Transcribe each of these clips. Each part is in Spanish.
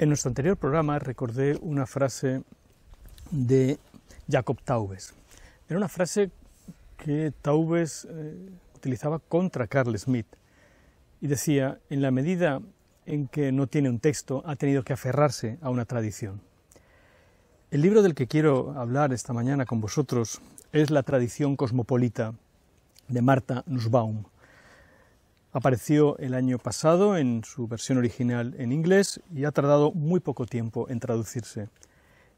En nuestro anterior programa recordé una frase de Jacob Taubes. Era una frase que Taubes eh, utilizaba contra Carl Smith y decía, en la medida en que no tiene un texto, ha tenido que aferrarse a una tradición. El libro del que quiero hablar esta mañana con vosotros es La tradición cosmopolita de Marta Nussbaum. Apareció el año pasado en su versión original en inglés y ha tardado muy poco tiempo en traducirse.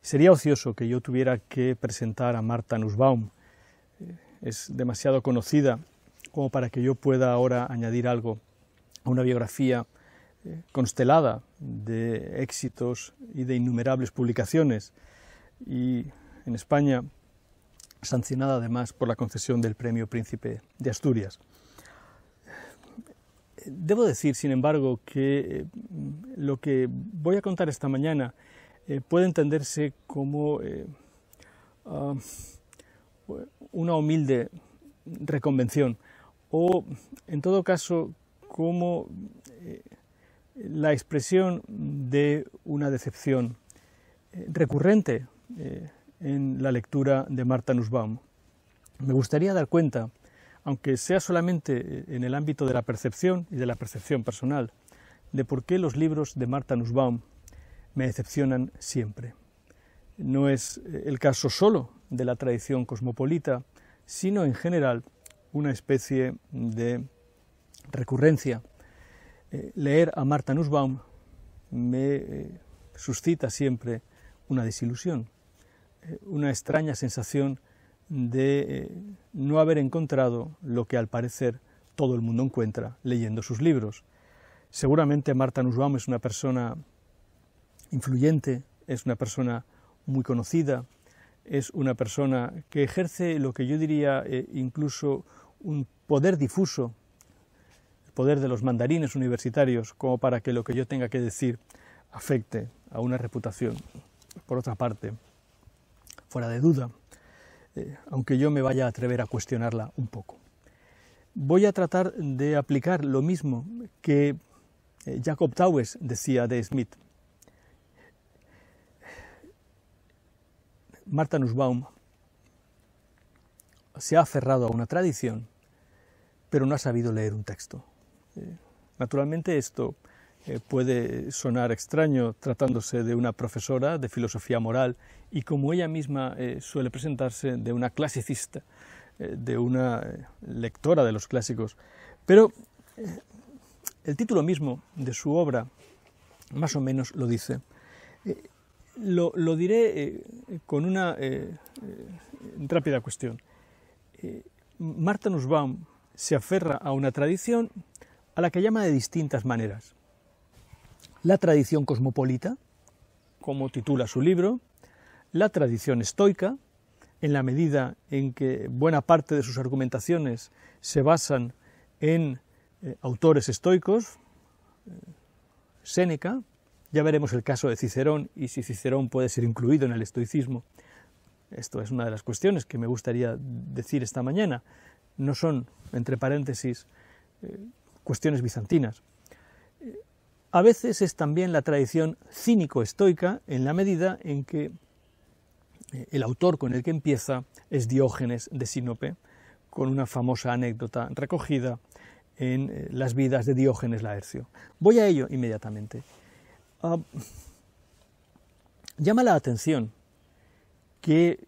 Sería ocioso que yo tuviera que presentar a Marta Nussbaum. Eh, es demasiado conocida como para que yo pueda ahora añadir algo a una biografía eh, constelada de éxitos y de innumerables publicaciones y en España sancionada además por la concesión del Premio Príncipe de Asturias. Debo decir, sin embargo, que eh, lo que voy a contar esta mañana eh, puede entenderse como eh, ah, una humilde reconvención o, en todo caso, como la expresión de una decepción recurrente en la lectura de Marta Nussbaum. Me gustaría dar cuenta aunque sea solamente eh, en el ámbito de la percepción y de la percepción personal, de por qué los libros de Marta Nussbaum me decepcionan siempre. No es eh, el caso solo de la tradición cosmopolita, sino en general una especie de recurrencia. Eh, leer a Marta Nussbaum me suscita siempre una desilusión, una extraña sensación de eh, no haber encontrado lo que al parecer todo el mundo encuentra leyendo sus libros. Seguramente Marta Nussbaum es una persona influyente, es una persona muy conocida, es una persona que ejerce lo que yo diría eh, incluso un poder difuso, el poder de los mandarines universitarios, como para que lo que yo tenga que decir afecte a una reputación. Por otra parte, fuera de duda, eh, aunque yo me vaya a atrever a cuestionarla un poco. Voy a tratar de aplicar lo mismo que eh, Jacob Towers decía de Smith. Martha Nussbaum se ha aferrado a una tradición, pero no ha sabido leer un texto. Eh, naturalmente esto eh, puede sonar extraño tratándose de una profesora de filosofía moral y como ella misma eh, suele presentarse de una clasicista, eh, de una lectora de los clásicos. Pero el título mismo de su obra más o menos lo dice. Lo, diré con una rápida cuestión. Marta Nussbaum se aferra a una tradición a la que llama de distintas maneras. La tradición cosmopolita, como titula su libro, la tradición estoica, en la medida en que buena parte de sus argumentaciones se basan en eh, autores estoicos, eh, Séneca, ya veremos el caso de Cicerón y si Cicerón puede ser incluido en el estoicismo. Esto es una de las cuestiones que me gustaría decir esta mañana. No son, entre paréntesis, eh, cuestiones bizantinas a veces es también la tradición cínico-estoica en la medida en que eh, el autor con el que empieza es Diógenes de Sinope, con una famosa anécdota recogida en eh, las vidas de Diógenes Laercio. Voy a ello inmediatamente. Ah, llama la atención que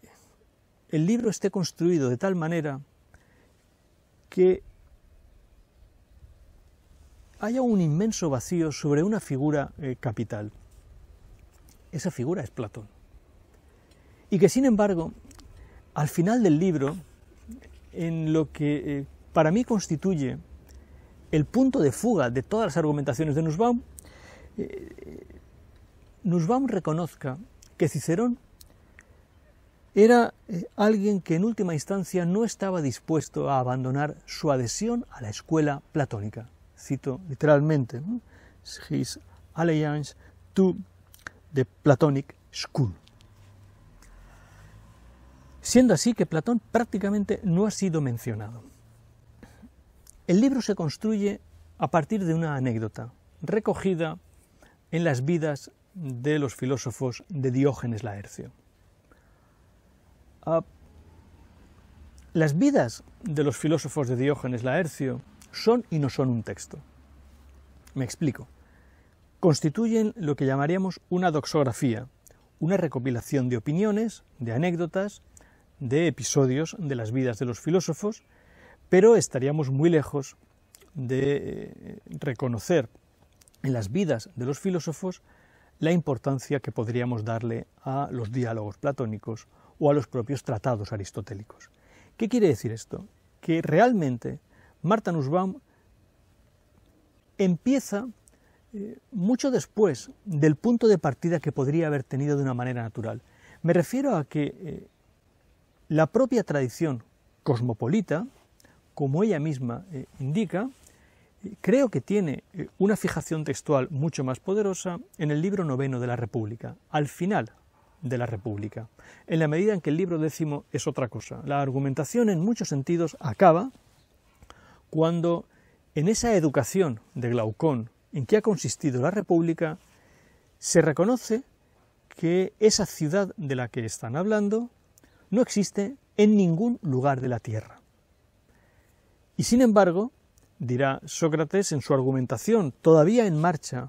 el libro esté construido de tal manera que haya un inmenso vacío sobre una figura eh, capital. Esa figura es Platón. Y que sin embargo, al final del libro, en lo que eh, para mí constituye el punto de fuga de todas las argumentaciones de Nussbaum, eh, Nussbaum reconozca que Cicerón era alguien que en última instancia no estaba dispuesto a abandonar su adhesión a la escuela platónica cito literalmente, his alliance to the Platonic School. Siendo así que Platón prácticamente no ha sido mencionado. El libro se construye a partir de una anécdota recogida en las vidas de los filósofos de Diógenes Laercio. Ah, las vidas de los filósofos de Diógenes Laercio son y no son un texto. Me explico. Constituyen lo que llamaríamos una doxografía, una recopilación de opiniones, de anécdotas, de episodios de las vidas de los filósofos, pero estaríamos muy lejos de eh, reconocer en las vidas de los filósofos la importancia que podríamos darle a los diálogos platónicos o a los propios tratados aristotélicos. ¿Qué quiere decir esto? Que realmente Marta Nussbaum empieza eh, mucho después del punto de partida que podría haber tenido de una manera natural. Me refiero a que eh, la propia tradición cosmopolita, como ella misma eh, indica, creo que tiene una fijación textual mucho más poderosa en el libro noveno de la República, al final de la República, en la medida en que el libro décimo es otra cosa. La argumentación en muchos sentidos acaba cuando en esa educación de Glaucón, en que ha consistido la República, se reconoce que esa ciudad de la que están hablando no existe en ningún lugar de la Tierra. Y sin embargo, dirá Sócrates en su argumentación, todavía en marcha,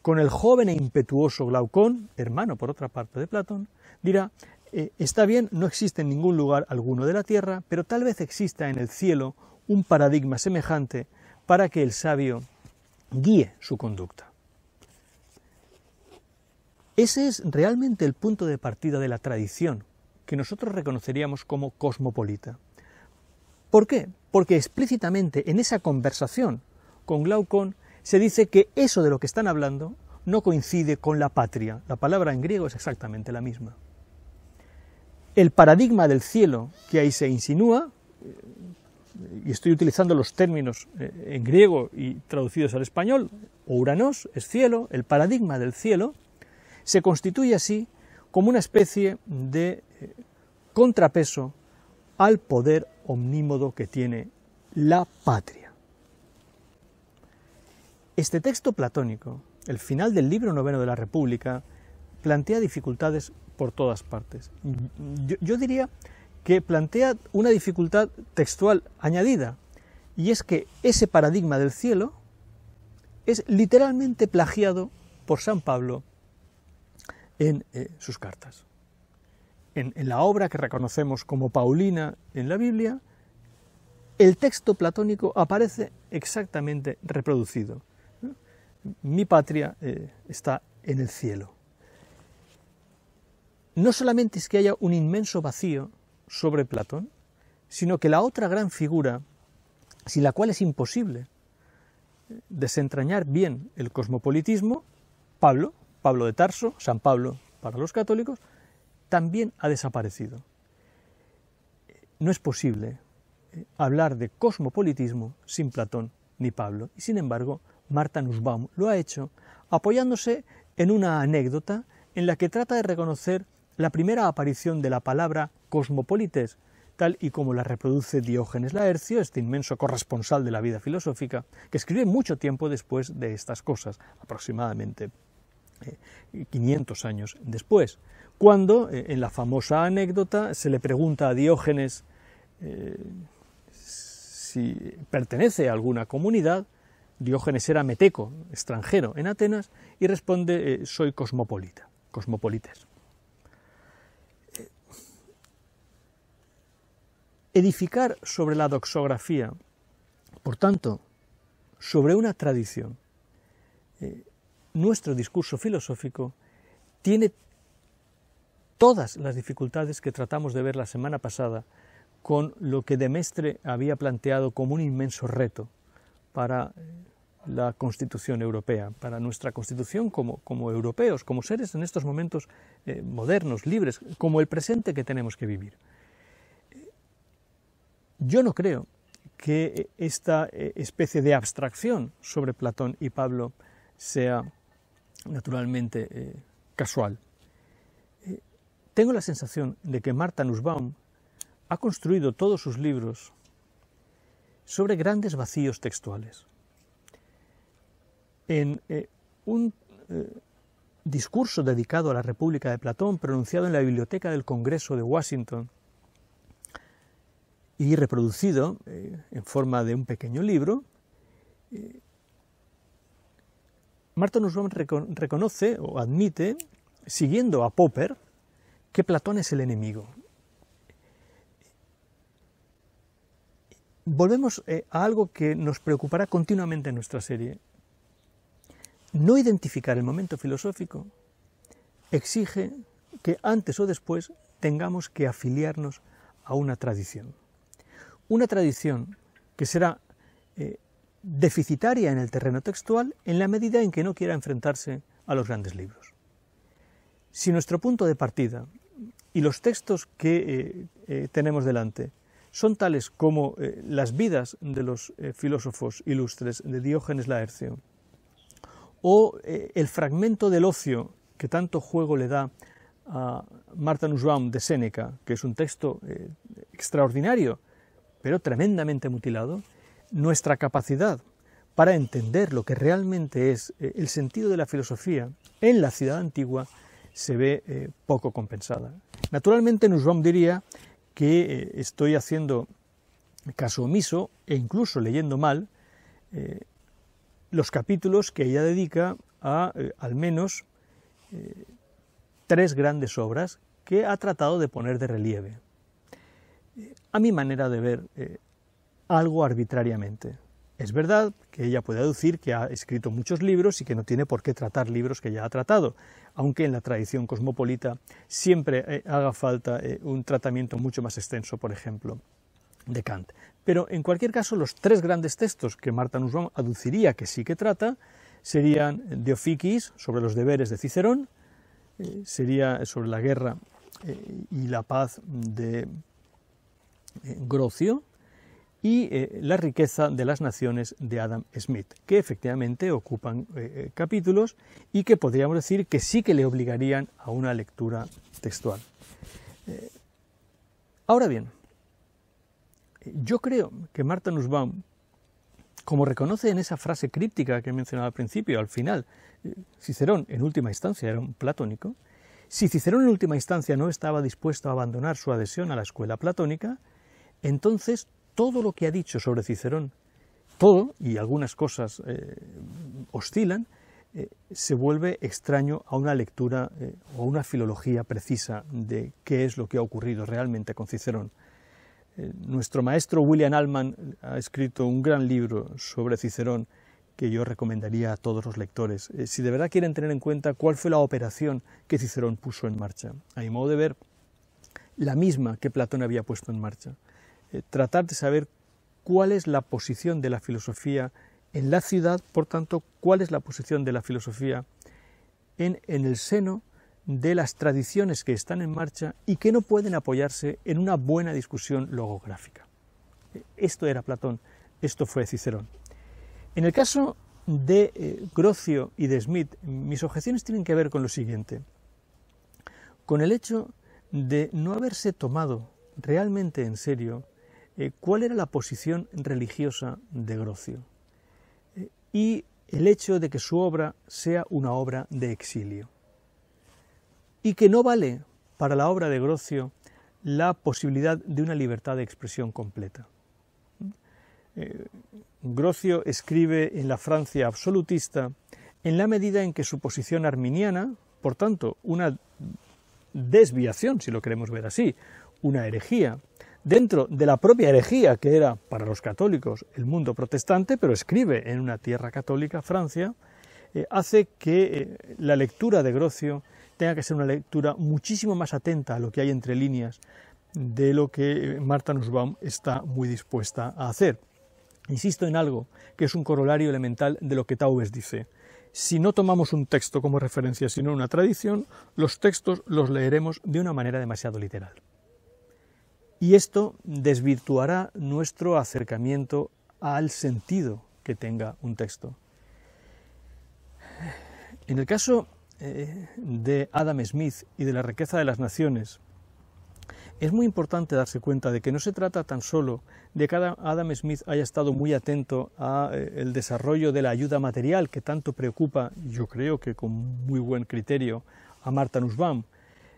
con el joven e impetuoso Glaucón, hermano por otra parte de Platón, dirá, eh, está bien, no existe en ningún lugar alguno de la tierra, pero tal vez exista en el cielo un paradigma semejante para que el sabio guíe su conducta. Ese es realmente el punto de partida de la tradición, que nosotros reconoceríamos como cosmopolita. ¿Por qué? Porque explícitamente en esa conversación con Glaucon se dice que eso de lo que están hablando no coincide con la patria. La palabra en griego es exactamente la misma. El paradigma del cielo que ahí se insinúa, y estoy utilizando los términos eh, en griego y traducidos al español, o Uranos es cielo, el paradigma del cielo, se constituye así como una especie de eh, contrapeso al poder omnímodo que tiene la patria. Este texto platónico, el final del libro noveno de la República, plantea dificultades por todas partes. Yo, yo diría que plantea una dificultad textual añadida, y es que ese paradigma del cielo es literalmente plagiado por San Pablo en eh, sus cartas. En, la obra que reconocemos como Paulina en la Biblia, el texto platónico aparece exactamente reproducido. Mi patria eh, está en el cielo. No solamente es que haya un inmenso vacío sobre Platón, sino que la otra gran figura, sin la cual es imposible desentrañar bien el cosmopolitismo, Pablo, Pablo de Tarso, San Pablo para los católicos, también ha desaparecido. No es posible eh, hablar de cosmopolitismo sin Platón ni Pablo, y sin embargo Marta Nussbaum lo ha hecho apoyándose en una anécdota en la que trata de reconocer la primera aparición de la palabra cosmopolites, tal y como la reproduce Diógenes Laercio, este inmenso corresponsal de la vida filosófica, que escribe mucho tiempo después de estas cosas, aproximadamente 500 eh, años después, cuando eh, en la famosa anécdota se le pregunta a Diógenes eh, si pertenece a alguna comunidad, Diógenes era meteco, extranjero en Atenas, y responde soy cosmopolita, cosmopolites. edificar sobre la doxografía, por tanto, sobre una tradición. Eh, nuestro discurso filosófico tiene todas las dificultades que tratamos de ver la semana pasada con lo que Demestre había planteado como un inmenso reto para eh, la Constitución europea, para nuestra Constitución como, europeos, como seres en estos momentos eh, modernos, libres, como el presente que tenemos que vivir. Yo no creo que eh, esta eh, especie de abstracción sobre Platón y Pablo sea naturalmente eh, casual. tengo la sensación de que Martha Nussbaum ha construido todos sus libros sobre grandes vacíos textuales. En un discurso dedicado a la República de Platón pronunciado en la Biblioteca del Congreso de Washington y reproducido eh, en forma de un pequeño libro, eh, Marta Nussbaum reconoce o admite, siguiendo a Popper, que Platón es el enemigo. Volvemos eh, a algo que nos preocupará continuamente en nuestra serie. No identificar el momento filosófico exige que antes o después tengamos que afiliarnos a una tradición una tradición que será eh, deficitaria en el terreno textual en la medida en que no quiera enfrentarse a los grandes libros. Si nuestro punto de partida y los textos que eh, eh, tenemos delante son tales como las vidas de los filósofos ilustres de Diógenes Laercio, o el fragmento del ocio que tanto juego le da a Martha Nussbaum de Séneca, que es un texto extraordinario pero tremendamente mutilado, nuestra capacidad para entender lo que realmente es eh, el sentido de la filosofía en la ciudad antigua se ve eh, poco compensada. Naturalmente, Nussbaum diría que eh, estoy haciendo caso omiso e incluso leyendo mal los capítulos que ella dedica a al menos tres grandes obras que ha tratado de poner de relieve a mi manera de ver, eh, algo arbitrariamente. Es verdad que ella puede aducir que ha escrito muchos libros y que no tiene por qué tratar libros que ya ha tratado, aunque en la tradición cosmopolita siempre eh, haga falta eh, un tratamiento mucho más extenso, por ejemplo, de Kant. Pero en cualquier caso, los tres grandes textos que Marta Nussbaum aduciría que sí que trata serían De sobre los deberes de Cicerón, sería sobre la guerra y la paz de eh, Grocio y eh, La riqueza de las naciones de Adam Smith, que efectivamente ocupan eh, capítulos y que podríamos decir que sí que le obligarían a una lectura textual. ahora bien, yo creo que Marta Nussbaum, como reconoce en esa frase críptica que he mencionado al principio, al final, Cicerón en última instancia era un platónico, si Cicerón en última instancia no estaba dispuesto a abandonar su adhesión a la escuela platónica, entonces, todo lo que ha dicho sobre Cicerón, todo, y algunas cosas eh, oscilan, eh, se vuelve extraño a una lectura eh, o una filología precisa de qué es lo que ha ocurrido realmente con Cicerón. nuestro maestro William Allman ha escrito un gran libro sobre Cicerón que yo recomendaría a todos los lectores, si de verdad quieren tener en cuenta cuál fue la operación que Cicerón puso en marcha. hay modo de ver, la misma que Platón había puesto en marcha. Eh, tratar de saber cuál es la posición de la filosofía en la ciudad, por tanto, cuál es la posición de la filosofía en, el seno de las tradiciones que están en marcha y que no pueden apoyarse en una buena discusión logográfica. Eh, esto era Platón, esto fue Cicerón. En el caso de eh, Grocio y de Smith, mis objeciones tienen que ver con lo siguiente, con el hecho de no haberse tomado realmente en serio eh, cuál era la posición religiosa de Grocio eh, y el hecho de que su obra sea una obra de exilio y que no vale para la obra de Grocio la posibilidad de una libertad de expresión completa. Eh, Grocio escribe en la Francia absolutista en la medida en que su posición arminiana, por tanto, una desviación, si lo queremos ver así, una herejía, dentro de la propia herejía que era para los católicos el mundo protestante, pero escribe en una tierra católica, Francia, eh, hace que eh, la lectura de Grocio tenga que ser una lectura muchísimo más atenta a lo que hay entre líneas de lo que eh, Marta Nussbaum está muy dispuesta a hacer. Insisto en algo que es un corolario elemental de lo que Taubes dice. Si no tomamos un texto como referencia, sino una tradición, los textos los leeremos de una manera demasiado literal y esto desvirtuará nuestro acercamiento al sentido que tenga un texto. En el caso eh, de Adam Smith y de la riqueza de las naciones, es muy importante darse cuenta de que no se trata tan solo de que Adam Smith haya estado muy atento al eh, desarrollo de la ayuda material que tanto preocupa, yo creo que con muy buen criterio, a Marta Nussbaum,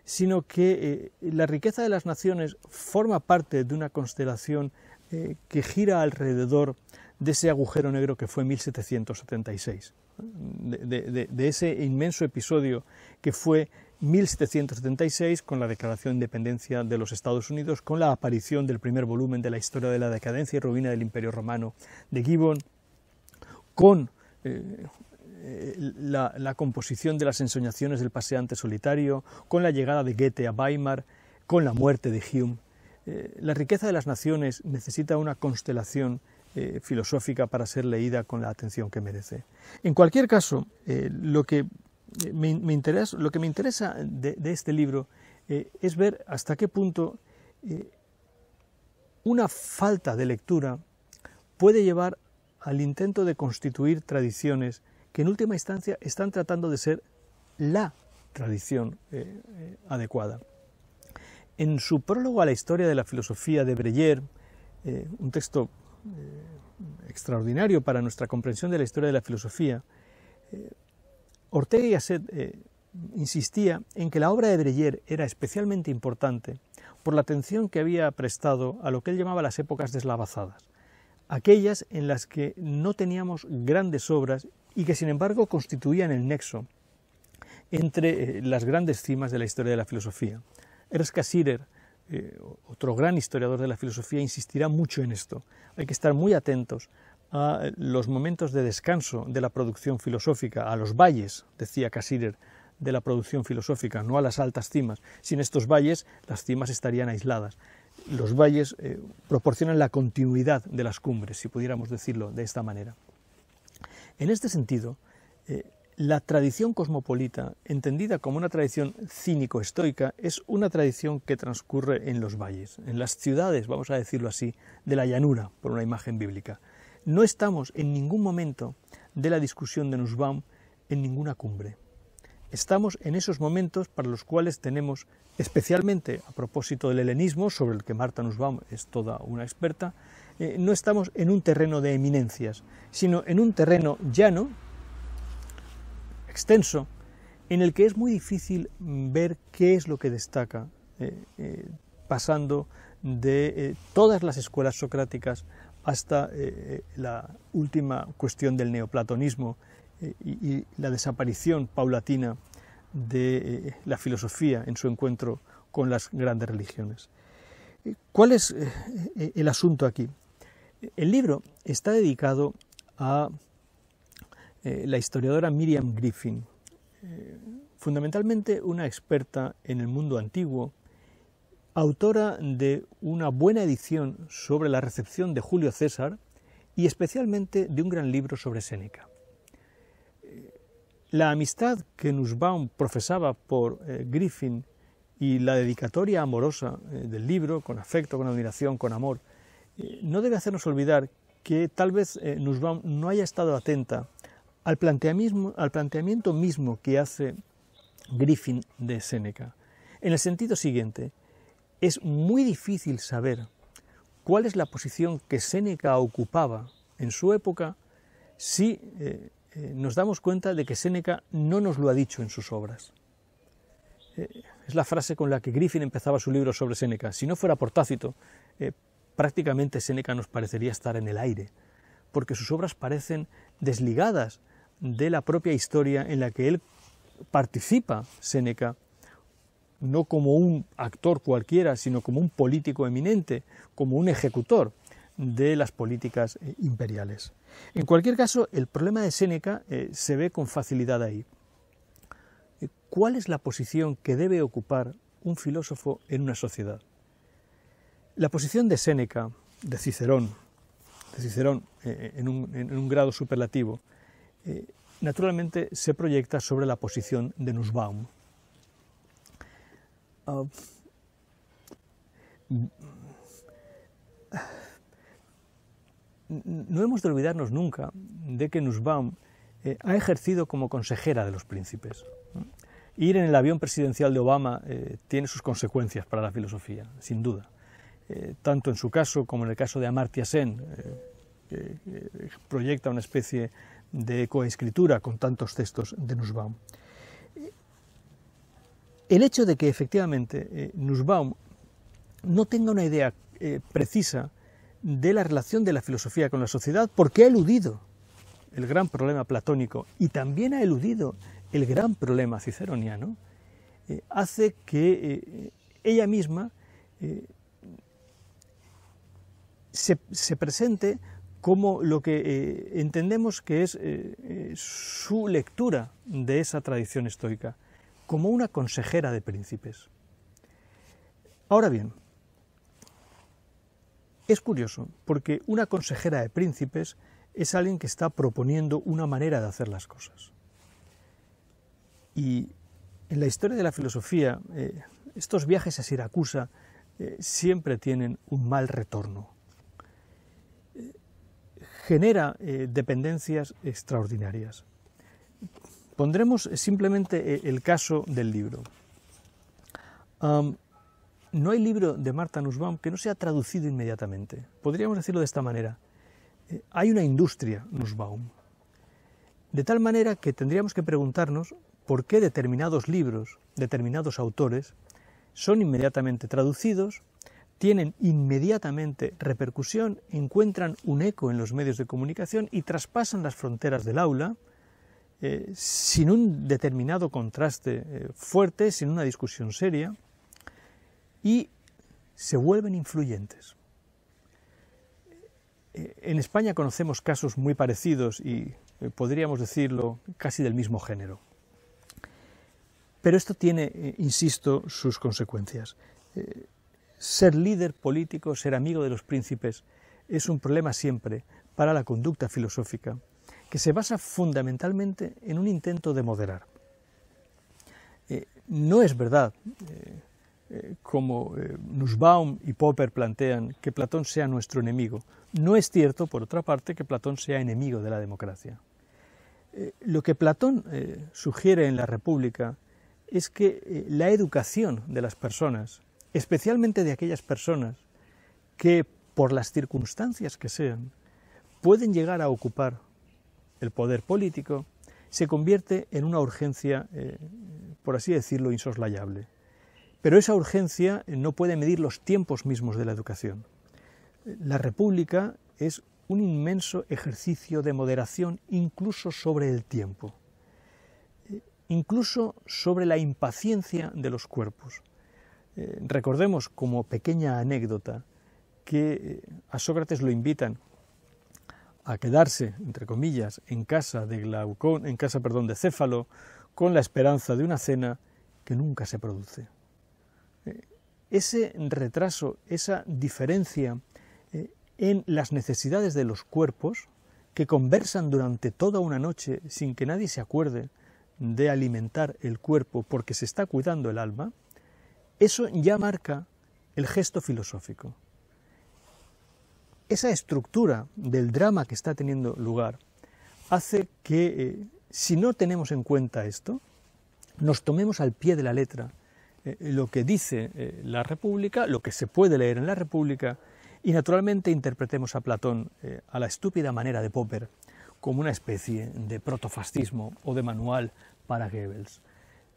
sino que eh, la riqueza de las naciones forma parte de una constelación eh, que gira alrededor de ese agujero negro que fue 1776, de, ese inmenso episodio que fue 1776 con la Declaración de Independencia de los Estados Unidos, con la aparición del primer volumen de la historia de la decadencia y ruina del Imperio Romano de Gibbon, con eh, eh, la, composición de las ensoñaciones del paseante solitario, con la llegada de Goethe a Weimar, con la muerte de Hume. Eh, la riqueza de las naciones necesita una constelación eh, filosófica para ser leída con la atención que merece. En cualquier caso, lo, que me, interesa, de este libro es ver hasta qué punto una falta de lectura puede llevar al intento de constituir tradiciones en última instancia están tratando de ser la tradición eh, eh, adecuada. En su prólogo a la historia de la filosofía de Breyer, eh, un texto extraordinario para nuestra comprensión de la historia de la filosofía, Ortega y Gasset insistía en que la obra de Breyer era especialmente importante por la atención que había prestado a lo que él llamaba las épocas deslavazadas, aquellas en las que no teníamos grandes obras y que sin embargo constituían el nexo entre eh, las grandes cimas de la historia de la filosofía. Ernst Cassirer, eh, otro gran historiador de la filosofía, insistirá mucho en esto. Hay que estar muy atentos a los momentos de descanso de la producción filosófica, a los valles, decía Casirer, de la producción filosófica, no a las altas cimas. Sin estos valles, las cimas estarían aisladas. Los valles eh, proporcionan la continuidad de las cumbres, si pudiéramos decirlo de esta manera. En este sentido, eh, la tradición cosmopolita, entendida como una tradición cínico-estoica, es una tradición que transcurre en los valles, en las ciudades, vamos a decirlo así, de la llanura, por una imagen bíblica. No estamos en ningún momento de la discusión de Nussbaum en ninguna cumbre. Estamos en esos momentos para los cuales tenemos, especialmente a propósito del helenismo, sobre el que Marta Nussbaum es toda una experta, eh, no estamos en un terreno de eminencias, sino en un terreno llano, extenso, en el que es muy difícil mm, ver qué es lo que destaca, eh, eh, pasando de todas las escuelas socráticas hasta la última cuestión del neoplatonismo y, y, la desaparición paulatina de la filosofía en su encuentro con las grandes religiones. ¿Cuál es el asunto aquí? El libro está dedicado a eh, la historiadora Miriam Griffin, eh, fundamentalmente una experta en el mundo antiguo, autora de una buena edición sobre la recepción de Julio César y especialmente de un gran libro sobre Séneca. Eh, la amistad que Nussbaum profesaba por Griffin y la dedicatoria amorosa del libro, con afecto, con admiración, con amor, eh, no debe hacernos olvidar que tal vez eh, no haya estado atenta al planteamiento, mismo que hace Griffin de Séneca, en el sentido siguiente, es muy difícil saber cuál es la posición que Séneca ocupaba en su época si eh, nos damos cuenta de que Séneca no nos lo ha dicho en sus obras. es la frase con la que Griffin empezaba su libro sobre Séneca. Si no fuera por Tácito, Prácticamente Séneca nos parecería estar en el aire, porque sus obras parecen desligadas de la propia historia en la que él participa, Séneca, no como un actor cualquiera, sino como un político eminente, como un ejecutor de las políticas eh, imperiales. En cualquier caso, el problema de Séneca eh, se ve con facilidad ahí. Eh, ¿Cuál es la posición que debe ocupar un filósofo en una sociedad? La posición de Séneca, de Cicerón, de Cicerón eh, eh, en, un, grado superlativo, eh, naturalmente se proyecta sobre la posición de Nussbaum. Ah, mm, no hemos de olvidarnos nunca de que Nussbaum ha ejercido como consejera de los príncipes. Ir en el avión presidencial de Obama tiene sus consecuencias para la filosofía, sin duda. Eh, tanto en su caso como en el caso de Amartya Sen, eh, que proyecta una especie de coescritura con tantos textos de Nussbaum. Eh, el hecho de que efectivamente Nussbaum no tenga una idea precisa de la relación de la filosofía con la sociedad, porque ha eludido el gran problema platónico y también ha eludido el gran problema ciceroniano, hace que ella misma se, presente como lo que eh, entendemos que es eh, eh, su lectura de esa tradición estoica, como una consejera de príncipes. Ahora bien, es curioso, porque una consejera de príncipes es alguien que está proponiendo una manera de hacer las cosas. Y en la historia de la filosofía, estos viajes a Siracusa siempre tienen un mal retorno genera eh, dependencias extraordinarias. Pondremos simplemente eh, el caso del libro. no hay libro de Marta Nussbaum que no sea traducido inmediatamente. Podríamos decirlo de esta manera. Eh, hay una industria Nussbaum. De tal manera que tendríamos que preguntarnos por qué determinados libros, determinados autores, son inmediatamente traducidos tienen inmediatamente repercusión, encuentran un eco en los medios de comunicación y traspasan las fronteras del aula eh, sin un determinado contraste eh, fuerte, sin una discusión seria y se vuelven influyentes. Eh, en España conocemos casos muy parecidos y podríamos decirlo casi del mismo género. Pero esto tiene, insisto, sus consecuencias ser líder político, ser amigo de los príncipes, es un problema siempre para la conducta filosófica, que se basa fundamentalmente en un intento de moderar. Eh, no es verdad, eh, eh, como Nussbaum y Popper plantean, que Platón sea nuestro enemigo. No es cierto, por otra parte, que Platón sea enemigo de la democracia. lo que Platón sugiere en la República es que la educación de las personas especialmente de aquellas personas que, por las circunstancias que sean, pueden llegar a ocupar el poder político, se convierte en una urgencia, eh, por así decirlo, insoslayable. Pero esa urgencia eh, no puede medir los tiempos mismos de la educación. La República es un inmenso ejercicio de moderación incluso sobre el tiempo, eh, incluso sobre la impaciencia de los cuerpos. Eh, recordemos como pequeña anécdota que eh, a Sócrates lo invitan a quedarse, entre comillas, en casa de Glaucón, en casa, perdón, de Céfalo, con la esperanza de una cena que nunca se produce. Eh, ese retraso, esa diferencia en las necesidades de los cuerpos, que conversan durante toda una noche sin que nadie se acuerde de alimentar el cuerpo porque se está cuidando el alma, eso ya marca el gesto filosófico. Esa estructura del drama que está teniendo lugar hace que, eh, si no tenemos en cuenta esto, nos tomemos al pie de la letra eh, lo que dice eh, la República, lo que se puede leer en la República, y naturalmente interpretemos a Platón a la estúpida manera de Popper como una especie de protofascismo o de manual para Goebbels.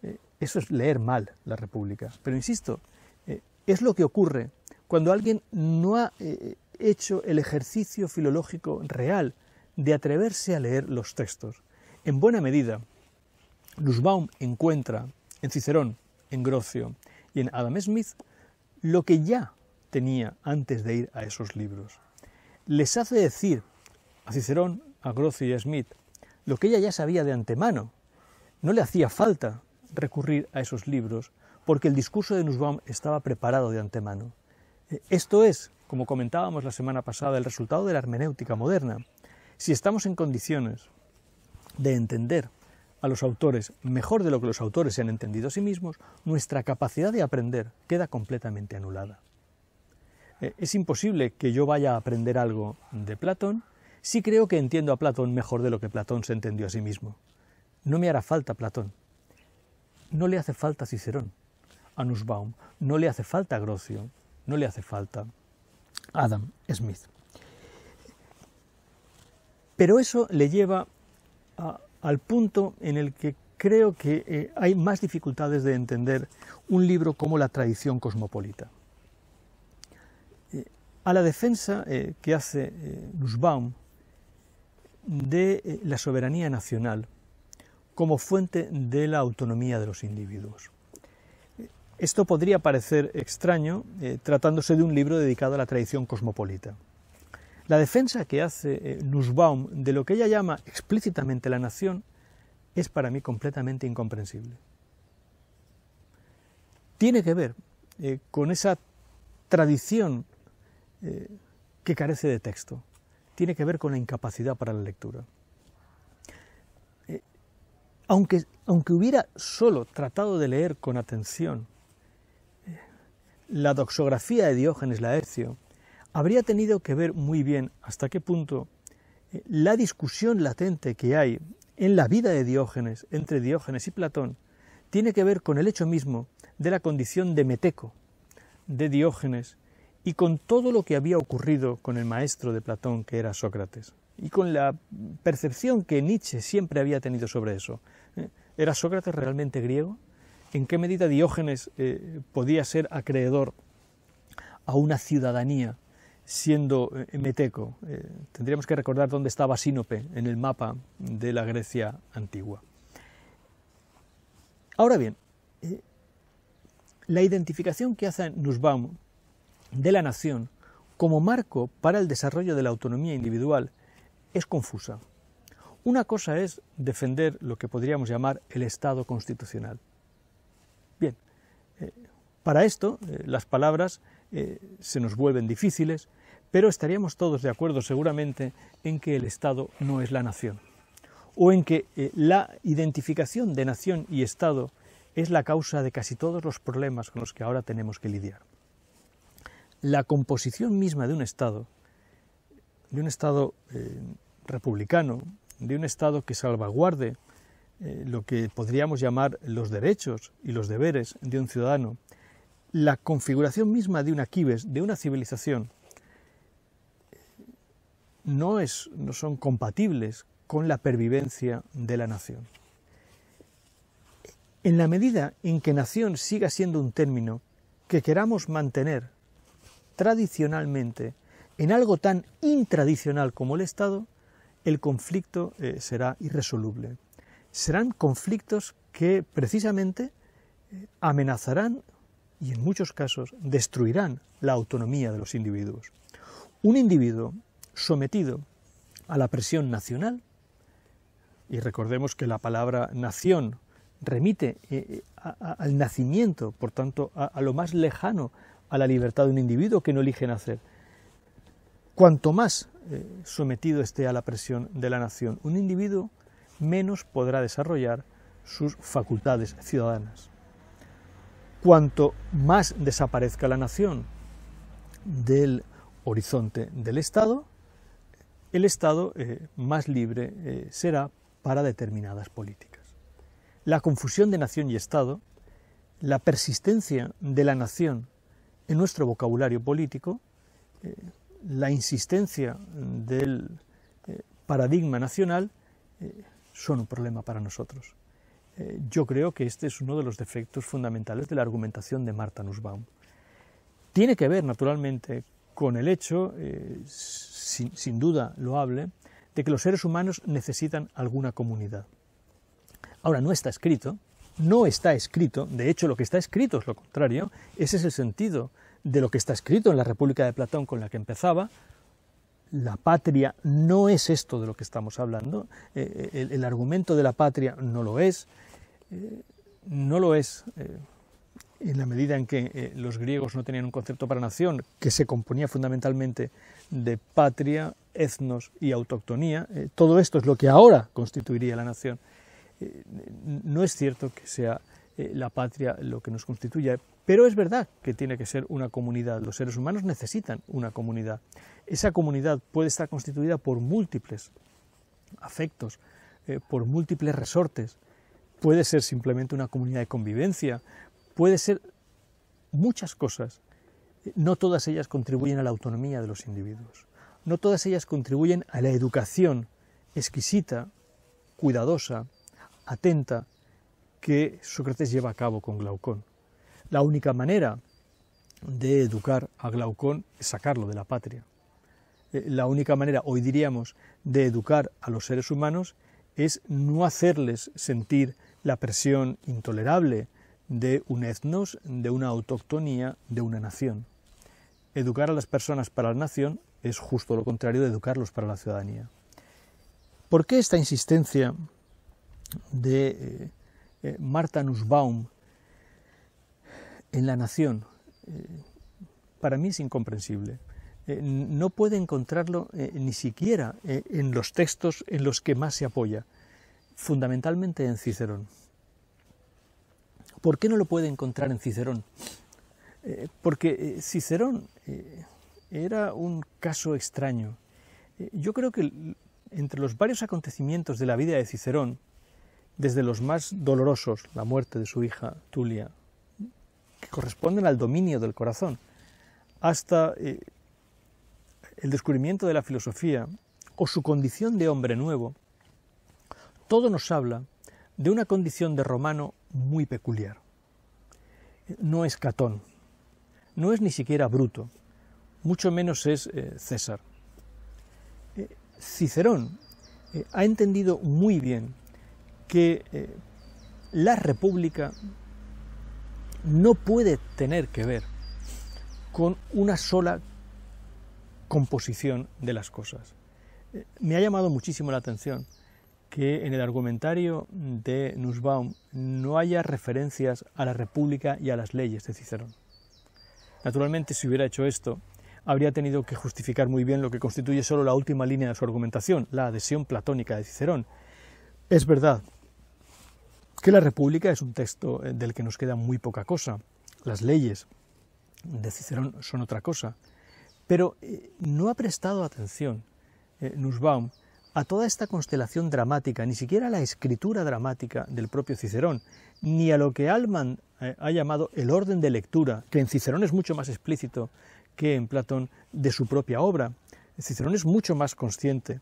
Eh, eso es leer mal la República. Pero insisto, eh, es lo que ocurre cuando alguien no ha eh, hecho el ejercicio filológico real de atreverse a leer los textos. En buena medida, Lusbaum encuentra en Cicerón, en Grocio y en Adam Smith lo que ya tenía antes de ir a esos libros. Les hace decir a Cicerón, a Grocio y a Smith lo que ella ya sabía de antemano. No le hacía falta recurrir a esos libros porque el discurso de Nussbaum estaba preparado de antemano. Eh, esto es, como comentábamos la semana pasada, el resultado de la hermenéutica moderna. Si estamos en condiciones de entender a los autores mejor de lo que los autores se han entendido a sí mismos, nuestra capacidad de aprender queda completamente anulada. Eh, es imposible que yo vaya a aprender algo de Platón si creo que entiendo a Platón mejor de lo que Platón se entendió a sí mismo. No me hará falta Platón. No le hace falta Cicerón a Nussbaum, no le hace falta Grocio, no le hace falta Adam Smith. Pero eso le lleva al punto en el que creo que eh, hay más dificultades de entender un libro como La tradición cosmopolita. Eh, a la defensa eh, que hace Nussbaum de la soberanía nacional como fuente de la autonomía de los individuos. Esto podría parecer extraño eh, tratándose de un libro dedicado a la tradición cosmopolita. La defensa que hace eh, Nussbaum de lo que ella llama explícitamente la nación es para mí completamente incomprensible. Tiene que ver eh, con esa tradición que carece de texto, tiene que ver con la incapacidad para la lectura aunque, hubiera solo tratado de leer con atención la doxografía de Diógenes Laercio, habría tenido que ver muy bien hasta qué punto eh, la discusión latente que hay en la vida de Diógenes, entre Diógenes y Platón, tiene que ver con el hecho mismo de la condición de meteco de Diógenes y con todo lo que había ocurrido con el maestro de Platón que era Sócrates y con la percepción que Nietzsche siempre había tenido sobre eso. ¿Eh? ¿Era Sócrates realmente griego? ¿En qué medida Diógenes eh, podía ser acreedor a una ciudadanía siendo eh, meteco? tendríamos que recordar dónde estaba Sinope en el mapa de la Grecia antigua. Ahora bien, la identificación que hace Nussbaum de la nación como marco para el desarrollo de la autonomía individual es confusa. Una cosa es defender lo que podríamos llamar el Estado constitucional. Bien, eh, para esto eh, las palabras eh, se nos vuelven difíciles, pero estaríamos todos de acuerdo seguramente en que el Estado no es la nación, o en que la identificación de nación y Estado es la causa de casi todos los problemas con los que ahora tenemos que lidiar. La composición misma de un Estado, de un Estado republicano, de un Estado que salvaguarde eh, lo que podríamos llamar los derechos y los deberes de un ciudadano, la configuración misma de una de una civilización, no, es, no son compatibles con la pervivencia de la nación. En la medida en que nación siga siendo un término que queramos mantener tradicionalmente en algo tan intradicional como el Estado, el conflicto eh, será irresoluble. Serán conflictos que precisamente eh, amenazarán y en muchos casos destruirán la autonomía de los individuos. Un individuo sometido a la presión nacional, y recordemos que la palabra nación remite eh, al nacimiento, por tanto, a, lo más lejano a la libertad de un individuo que no elige nacer, Cuanto más eh, sometido esté a la presión de la nación un individuo, menos podrá desarrollar sus facultades ciudadanas. Cuanto más desaparezca la nación del horizonte del Estado, el Estado eh, más libre eh, será para determinadas políticas. La confusión de nación y Estado, la persistencia de la nación en nuestro vocabulario político, la insistencia del eh, paradigma nacional eh, son un problema para nosotros. Eh, yo creo que este es uno de los defectos fundamentales de la argumentación de Marta Nussbaum. Tiene que ver, naturalmente, con el hecho, sin, duda lo hable, de que los seres humanos necesitan alguna comunidad. Ahora, no está escrito, no está escrito, de hecho lo que está escrito es lo contrario, ese es el sentido de lo que está escrito en la República de Platón con la que empezaba, la patria no es esto de lo que estamos hablando, eh, eh, el, argumento de la patria no lo es, eh, no lo es en la medida en que los griegos no tenían un concepto para nación que se componía fundamentalmente de patria, etnos y autoctonía, todo esto es lo que ahora constituiría la nación. no es cierto que sea la patria lo que nos constituya, pero es verdad que tiene que ser una comunidad. Los seres humanos necesitan una comunidad. Esa comunidad puede estar constituida por múltiples afectos, eh, por múltiples resortes. Puede ser simplemente una comunidad de convivencia. Puede ser muchas cosas. No todas ellas contribuyen a la autonomía de los individuos. No todas ellas contribuyen a la educación exquisita, cuidadosa, atenta que Sócrates lleva a cabo con Glaucón. La única manera de educar a Glaucón es sacarlo de la patria. Eh, la única manera, hoy diríamos, de educar a los seres humanos es no hacerles sentir la presión intolerable de un etnos, de una autoctonía, de una nación. Educar a las personas para la nación es justo lo contrario de educarlos para la ciudadanía. ¿Por qué esta insistencia de eh, eh, Martha Marta Nussbaum en la nación. Eh, para mí es incomprensible. Eh, no puede encontrarlo eh, ni siquiera en los textos en los que más se apoya, fundamentalmente en Cicerón. ¿Por qué no lo puede encontrar en Cicerón? porque Cicerón era un caso extraño. yo creo que entre los varios acontecimientos de la vida de Cicerón, desde los más dolorosos, la muerte de su hija Tulia, corresponden al dominio del corazón, hasta eh, el descubrimiento de la filosofía o su condición de hombre nuevo, todo nos habla de una condición de romano muy peculiar. No es Catón, no es ni siquiera Bruto, mucho menos es eh, César. Eh, Cicerón ha entendido muy bien que la república no puede tener que ver con una sola composición de las cosas. Eh, me ha llamado muchísimo la atención que en el argumentario de Nussbaum no haya referencias a la República y a las leyes de Cicerón. Naturalmente, si hubiera hecho esto, habría tenido que justificar muy bien lo que constituye solo la última línea de su argumentación, la adhesión platónica de Cicerón. Es verdad que la República es un texto eh, del que nos queda muy poca cosa. Las leyes de Cicerón son otra cosa. Pero eh, no ha prestado atención eh, Nussbaum a toda esta constelación dramática, ni siquiera a la escritura dramática del propio Cicerón, ni a lo que Alman ha llamado el orden de lectura, que en Cicerón es mucho más explícito que en Platón de su propia obra. Cicerón es mucho más consciente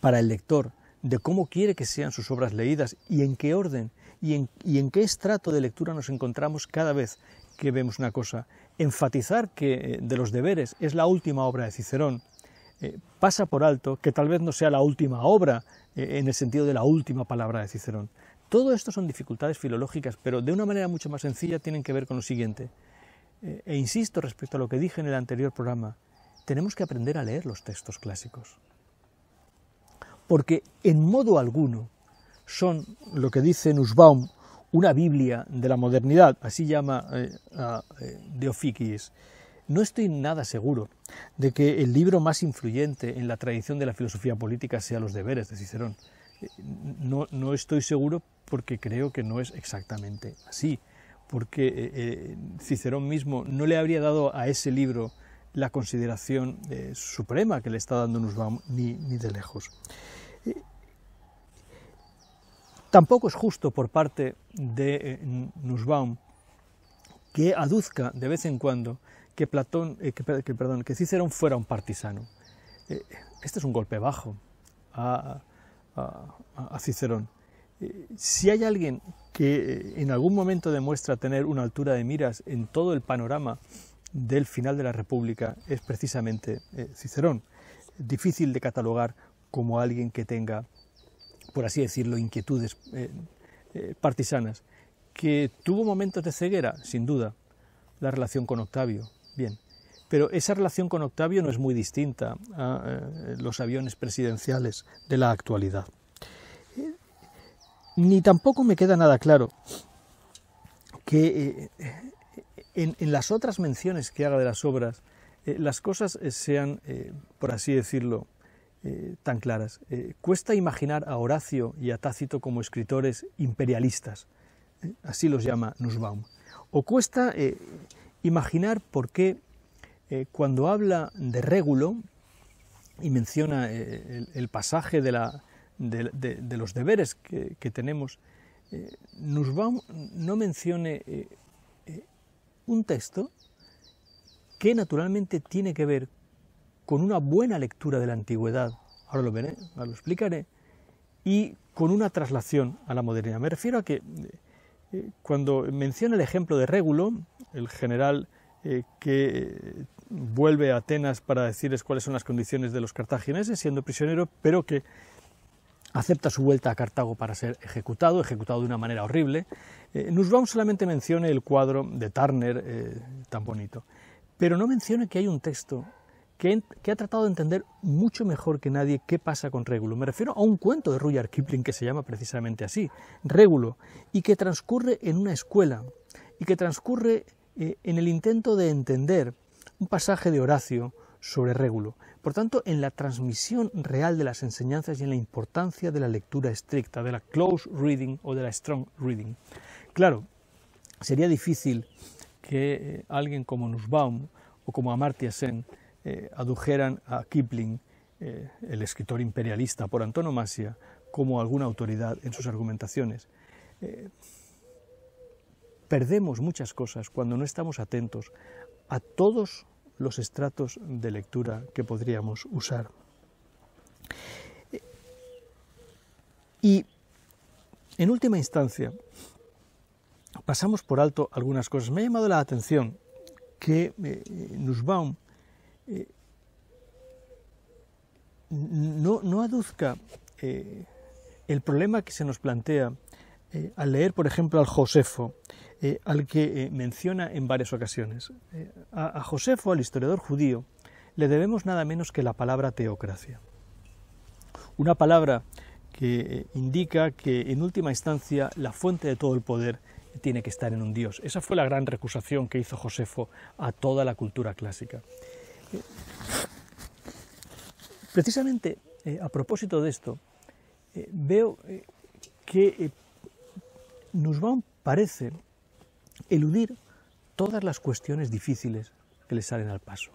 para el lector de cómo quiere que sean sus obras leídas y en qué orden y en, qué estrato de lectura nos encontramos cada vez que vemos una cosa. Enfatizar que eh, de los deberes es la última obra de Cicerón, eh, pasa por alto que tal vez no sea la última obra eh, en el sentido de la última palabra de Cicerón. Todo esto son dificultades filológicas, pero de una manera mucho más sencilla tienen que ver con lo siguiente. e insisto respecto a lo que dije en el anterior programa, tenemos que aprender a leer los textos clásicos porque en modo alguno son lo que dice Nussbaum, una Biblia de la modernidad, así llama eh, eh, De No estoy nada seguro de que el libro más influyente en la tradición de la filosofía política sea Los deberes de Cicerón. Eh, no, estoy seguro porque creo que no es exactamente así, porque Cicerón mismo no le habría dado a ese libro la consideración suprema que le está dando Nussbaum ni de lejos. Tampoco es justo por parte de eh, Nussbaum que aduzca de vez en cuando que, Platón, eh, que, perdón, que Cicerón fuera un partisano. Eh, este es un golpe bajo a, Cicerón. si hay alguien que en algún momento demuestra tener una altura de miras en todo el panorama del final de la República, es precisamente Cicerón. Difícil de catalogar como alguien que tenga, por así decirlo, inquietudes eh, eh, partisanas, que tuvo momentos de ceguera, sin duda, la relación con Octavio, bien, pero esa relación con Octavio no es muy distinta a eh, los aviones presidenciales de la actualidad. Ni tampoco me queda nada claro que en, las otras menciones que haga de las obras, las cosas sean, por así decirlo, eh, tan claras. Eh, cuesta imaginar a Horacio y a Tácito como escritores imperialistas, eh, así los llama Nussbaum. O cuesta imaginar por qué cuando habla de Régulo y menciona el, pasaje de, los deberes que, tenemos, Nussbaum no mencione un texto que naturalmente tiene que ver con una buena lectura de la antigüedad, ahora lo veré, lo explicaré, y con una traslación a la modernidad. Me refiero a que eh, eh, cuando menciona el ejemplo de Régulo, el general eh, que vuelve a Atenas para decirles cuáles son las condiciones de los cartagineses siendo prisionero, pero que acepta su vuelta a Cartago para ser ejecutado, ejecutado de una manera horrible, nos Nussbaum solamente menciona el cuadro de Turner tan bonito, pero no menciona que hay un texto que, ha tratado de entender mucho mejor que nadie qué pasa con Régulo. Me refiero a un cuento de Rudyard Kipling que se llama precisamente así, Régulo, y que transcurre en una escuela, y que transcurre eh, en el intento de entender un pasaje de Horacio sobre Régulo. Por tanto, en la transmisión real de las enseñanzas y en la importancia de la lectura estricta, de la close reading o de la strong reading. Claro, sería difícil que eh, alguien como Nussbaum o como Amartya Sen eh, adujeran a Kipling, eh, el escritor imperialista por antonomasia, como alguna autoridad en sus argumentaciones. Eh, perdemos muchas cosas cuando no estamos atentos a todos los estratos de lectura que podríamos usar. Y en última instancia, pasamos por alto algunas cosas. Me ha llamado la atención que eh, no, aduzca eh, el problema que se nos plantea eh, al leer, por ejemplo, al Josefo, al que menciona en varias ocasiones. a Josefo, al historiador judío, le debemos nada menos que la palabra teocracia. Una palabra que indica que en última instancia la fuente de todo el poder tiene que estar en un dios. Esa fue la gran recusación que hizo Josefo a toda la cultura clásica precisamente eh, a propósito de esto, eh, veo eh, que Nussbaum parece eludir todas las cuestiones difíciles que le salen al paso.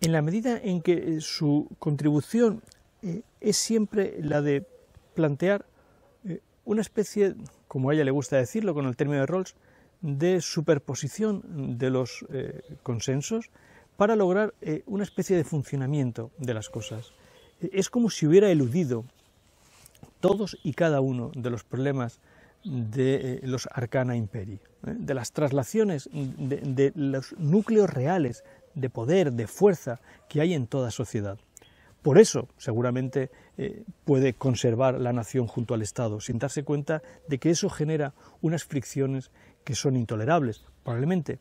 En la medida en que su contribución es siempre la de plantear una especie, como a ella le gusta decirlo con el término de Rawls, de superposición de los consensos para lograr eh, una especie de funcionamiento de las cosas. E-, es como si hubiera eludido todos y cada uno de los problemas de eh, los arcana imperi, ¿eh? de las traslaciones, de, los núcleos reales de poder, de fuerza que hay en toda sociedad. Por eso, seguramente, puede conservar la nación junto al Estado, sin darse cuenta de que eso genera unas fricciones que son intolerables. Probablemente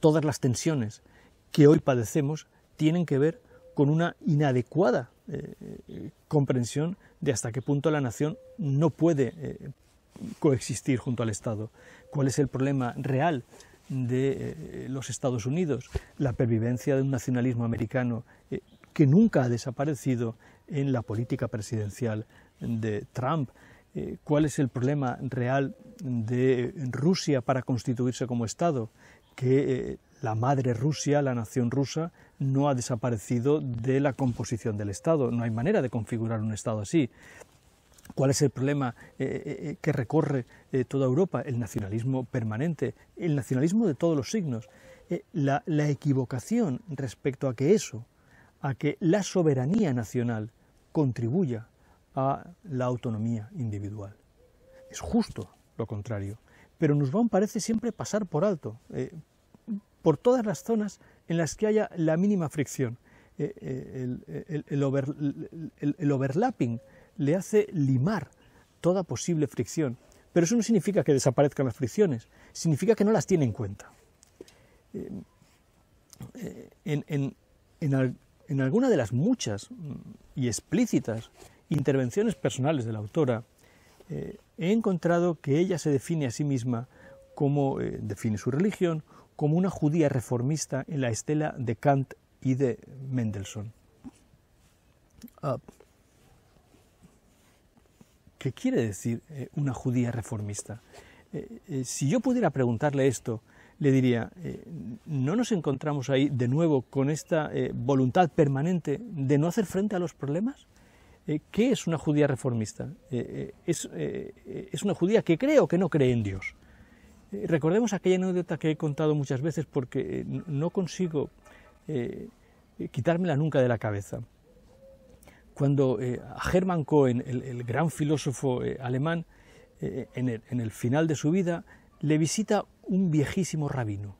todas las tensiones que hoy padecemos tienen que ver con una inadecuada eh, comprensión de hasta qué punto la nación no puede eh, coexistir junto al Estado. ¿Cuál es el problema real de eh, los Estados Unidos? La pervivencia de un nacionalismo americano que nunca ha desaparecido en la política presidencial de Trump. ¿Cuál es el problema real de Rusia para constituirse como Estado? la madre Rusia, la nación rusa, no ha desaparecido de la composición del Estado. No hay manera de configurar un Estado así. ¿Cuál es el problema eh, eh, eh, que recorre toda Europa? El nacionalismo permanente, el nacionalismo de todos los signos, la, equivocación respecto a que eso, a que la soberanía nacional contribuya a la autonomía individual. Es justo lo contrario, pero nos parece siempre pasar por alto por todas las zonas en las que haya la mínima fricción. Eh, eh, el, overlapping le hace limar toda posible fricción, pero eso no significa que desaparezcan las fricciones, significa que no las tiene en cuenta. Eh, en, alguna de las muchas mm, y explícitas intervenciones personales de la autora, he encontrado que ella se define a sí misma como define su religión, como una judía reformista en la estela de Kant y de Mendelssohn, ah, ¿qué quiere decir eh, una judía reformista? Eh, eh, si yo pudiera preguntarle esto, le diría, ¿no nos encontramos ahí de nuevo con esta voluntad permanente de no hacer frente a los problemas? ¿Qué es una judía reformista? es, una judía que cree o que no cree en Dios. Recordemos aquella anécdota que he contado muchas veces porque eh, no consigo eh, quitármela nunca de la cabeza. Cuando eh, a Hermann Cohen, el, gran filósofo eh, alemán, en el, final de su vida, le visita un viejísimo rabino.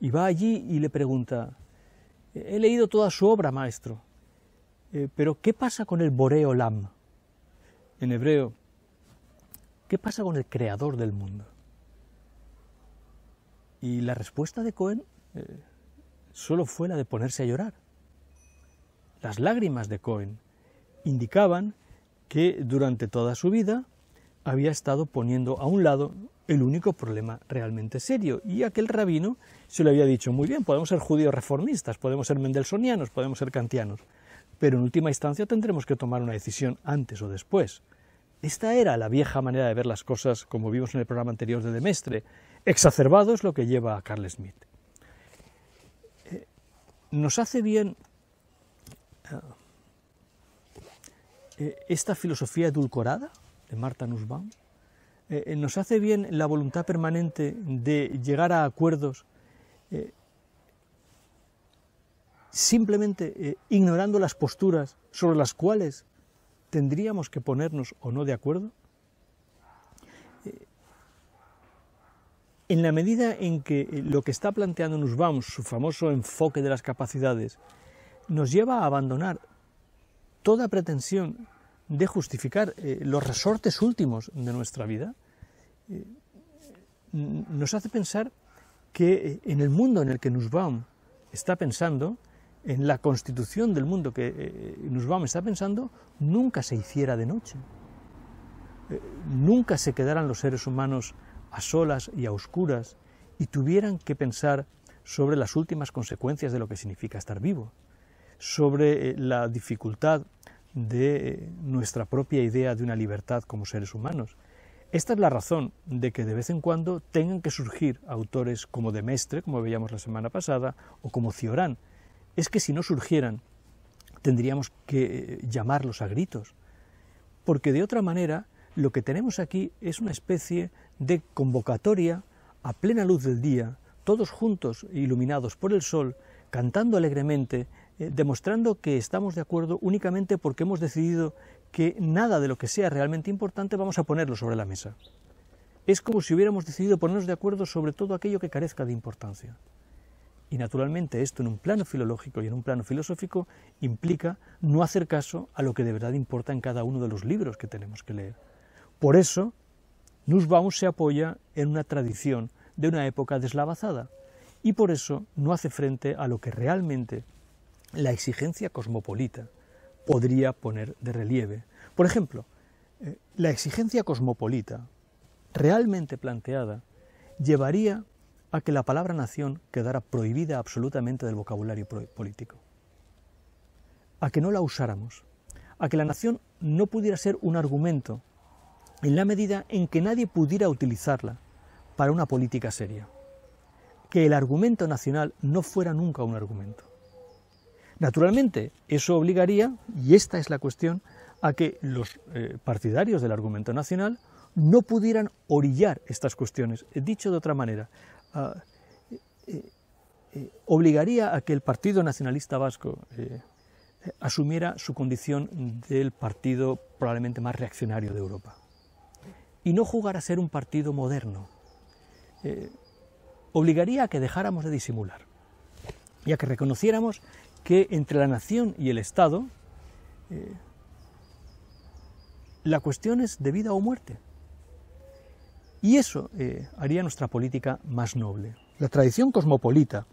Y va allí y le pregunta, he leído toda su obra, maestro, pero ¿qué pasa con el Boreolam? En hebreo, ¿qué pasa con el creador del mundo? Y la respuesta de Cohen eh, solo fue la de ponerse a llorar. Las lágrimas de Cohen indicaban que durante toda su vida había estado poniendo a un lado el único problema realmente serio. Y aquel rabino se le había dicho, muy bien, podemos ser judíos reformistas, podemos ser mendelsonianos, podemos ser kantianos, pero en última instancia tendremos que tomar una decisión antes o después. Esta era la vieja manera de ver las cosas, como vimos en el programa anterior de Demestre, exacerbado es lo que lleva a Carl Smith. Eh, nos hace bien eh, eh, esta filosofía edulcorada de Marta Nussbaum, nos hace bien la voluntad permanente de llegar a acuerdos simplemente ignorando las posturas sobre las cuales tendríamos que ponernos o no de acuerdo. En la medida en que eh, lo que está planteando Nussbaum, su famoso enfoque de las capacidades, nos lleva a abandonar toda pretensión de justificar eh, los resortes últimos de nuestra vida, eh, nos hace pensar que en el mundo en el que Nussbaum está pensando, en la constitución del mundo que Nussbaum está pensando, nunca se hiciera de noche. nunca se quedaran los seres humanos a solas y a oscuras y tuvieran que pensar sobre las últimas consecuencias de lo que significa estar vivo, sobre eh, la dificultad de eh, nuestra propia idea de una libertad como seres humanos. Esta es la razón de que de vez en cuando tengan que surgir autores como Demestre, como veíamos la semana pasada, o como Ciorán. Es que si no surgieran, tendríamos que eh, llamarlos a gritos, porque de otra manera lo que tenemos aquí es una especie de convocatoria a plena luz del día, todos juntos iluminados por el sol, cantando alegremente, eh, demostrando que estamos de acuerdo únicamente porque hemos decidido que nada de lo que sea realmente importante vamos a ponerlo sobre la mesa. Es como si hubiéramos decidido ponernos de acuerdo sobre todo aquello que carezca de importancia. Y naturalmente esto en un plano filológico y en un plano filosófico implica no hacer caso a lo que de verdad importa en cada uno de los libros que tenemos que leer. Por eso Nussbaum se apoya en una tradición de una época deslavazada y por eso no hace frente a lo que realmente la exigencia cosmopolita podría poner de relieve. Por ejemplo, eh, la exigencia cosmopolita realmente planteada llevaría a que la palabra nación quedara prohibida absolutamente del vocabulario político, a que no la usáramos, a que la nación no pudiera ser un argumento en la medida en que nadie pudiera utilizarla para una política seria. Que el argumento nacional no fuera nunca un argumento. Naturalmente, eso obligaría, y esta es la cuestión, a que los eh, partidarios del argumento nacional no pudieran orillar estas cuestiones. Dicho de otra manera, ah, eh, eh, obligaría a que el Partido Nacionalista Vasco asumiera su condición del partido probablemente más reaccionario de Europa y no jugar a ser un partido moderno. Eh, obligaría a que dejáramos de disimular y a que reconociéramos que entre la nación y el Estado eh, la cuestión es de vida o muerte. Y eso eh, haría nuestra política más noble. La tradición cosmopolita,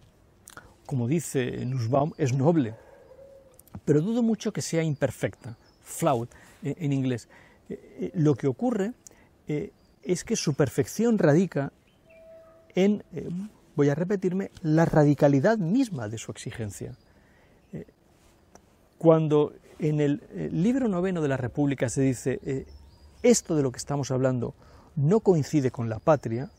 como dice Nussbaum, es noble, pero dudo mucho que sea imperfecta, ...flaut en inglés. lo que ocurre eh, es que su perfección radica en, eh, voy a repetirme, la radicalidad misma de su exigencia. Eh, cuando en el libro noveno de la República se dice, esto de lo que estamos hablando no coincide con la patria,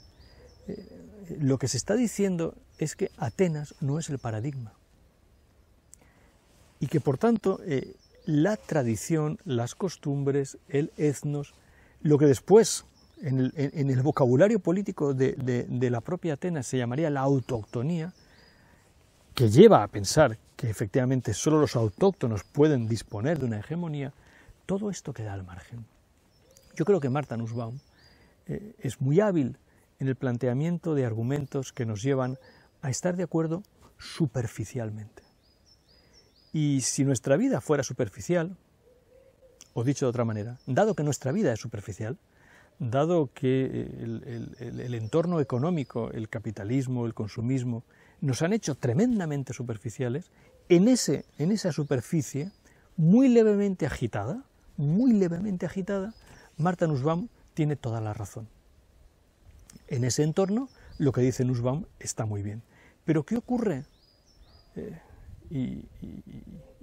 lo que se está diciendo es que Atenas no es el paradigma y que por tanto la tradición, las costumbres, el etnos lo que después en el, vocabulario político de, la propia Atenas se llamaría la autoctonía, que lleva a pensar que efectivamente solo los autóctonos pueden disponer de una hegemonía, todo esto queda al margen. Yo creo que Marta Nussbaum eh, es muy hábil en el planteamiento de argumentos que nos llevan a estar de acuerdo superficialmente. Y si nuestra vida fuera superficial, o dicho de otra manera, dado que nuestra vida es superficial, dado que eh, el, entorno económico, el capitalismo, el consumismo, nos han hecho tremendamente superficiales, en, en esa superficie, muy levemente agitada, muy levemente agitada, Marta Nussbaum tiene toda la razón. En ese entorno, lo que dice Nussbaum está muy bien. Pero ¿qué ocurre? Eh, y,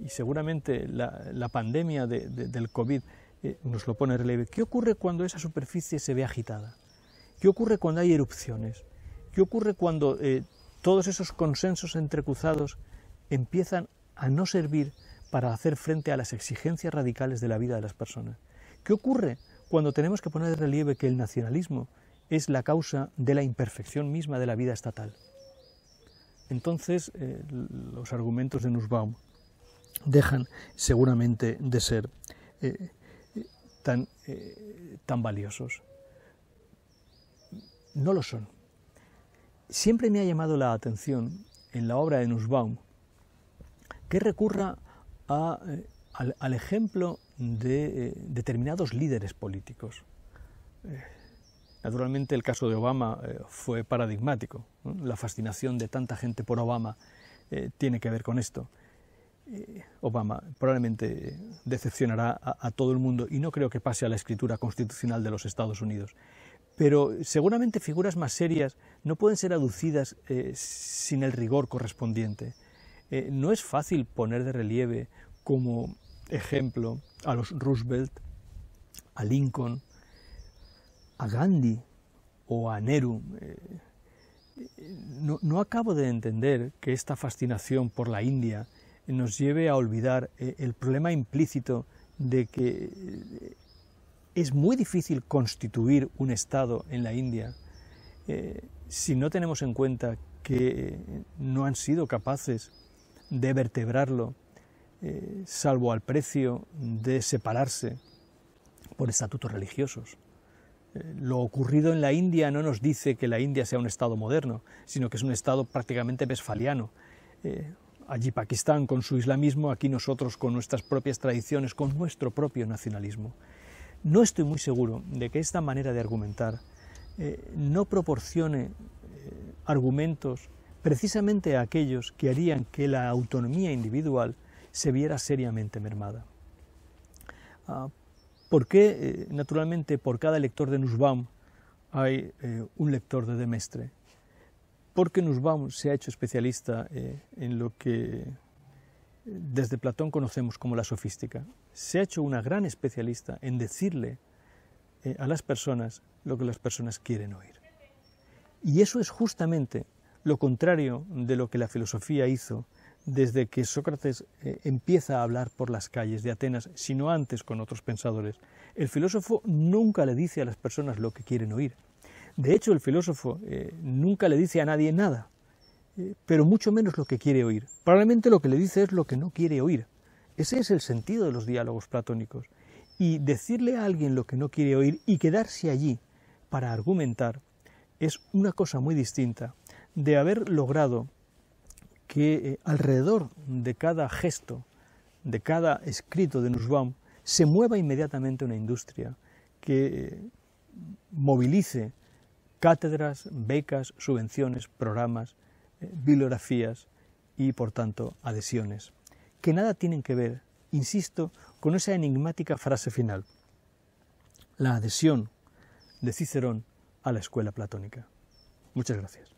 seguramente la, pandemia del COVID eh, nos lo pone en relieve. ¿Qué ocurre cuando esa superficie se ve agitada? ¿Qué ocurre cuando hay erupciones? ¿Qué ocurre cuando eh, todos esos consensos entrecruzados empiezan a no servir para hacer frente a las exigencias radicales de la vida de las personas? ¿Qué ocurre cuando tenemos que poner en relieve que el nacionalismo es la causa de la imperfección misma de la vida estatal? entonces eh, los argumentos de Nussbaum dejan seguramente de ser eh, eh, tan, valiosos. No lo son. Siempre me ha llamado la atención en la obra de Nussbaum que recurra al, ejemplo de determinados líderes políticos Naturalmente el caso de Obama eh, fue paradigmático. La fascinación de tanta gente por Obama eh, tiene que ver con esto. Eh, Obama probablemente decepcionará a, todo el mundo y no creo que pase a la escritura constitucional de los Estados Unidos. Pero seguramente figuras más serias no pueden ser aducidas sin el rigor correspondiente. no es fácil poner de relieve como ejemplo a los Roosevelt, a Lincoln, a Gandhi o a Nehru. Eh, no, acabo de entender que esta fascinación por la India nos lleve a olvidar eh, el problema implícito de que eh, es muy difícil constituir un Estado en la India si no tenemos en cuenta que no han sido capaces de vertebrarlo, salvo al precio de separarse por estatutos religiosos. Lo ocurrido en la India no nos dice que la India sea un Estado moderno, sino que es un Estado prácticamente vesfaliano. Eh, allí Pakistán con su islamismo, aquí nosotros con nuestras propias tradiciones, con nuestro propio nacionalismo. No estoy muy seguro de que esta manera de argumentar eh, no proporcione eh, argumentos precisamente a aquellos que harían que la autonomía individual se viera seriamente mermada. Ah, por qué, eh, naturalmente, por cada lector de Nussbaum hay eh, un lector de Demestre? Porque Nussbaum se ha hecho especialista eh, en lo que desde Platón conocemos como la sofística. Se ha hecho una gran especialista en decirle a las personas lo que las personas quieren oír. Y eso es justamente lo contrario de lo que la filosofía hizo desde que Sócrates eh, empieza a hablar por las calles de Atenas, sino antes con otros pensadores, el filósofo nunca le dice a las personas lo que quieren oír. De hecho, el filósofo eh, nunca le dice a nadie nada, eh, pero mucho menos lo que quiere oír. Probablemente lo que le dice es lo que no quiere oír. Ese es el sentido de los diálogos platónicos. Y decirle a alguien lo que no quiere oír y quedarse allí para argumentar es una cosa muy distinta de haber logrado que eh, alrededor de cada gesto, de cada escrito de Nussbaum, se mueva inmediatamente una industria que eh, movilice cátedras, becas, subvenciones, programas, eh, bibliografías y, por tanto, adhesiones, que nada tienen que ver, insisto, con esa enigmática frase final, la adhesión de Cicerón a la escuela platónica. Muchas gracias.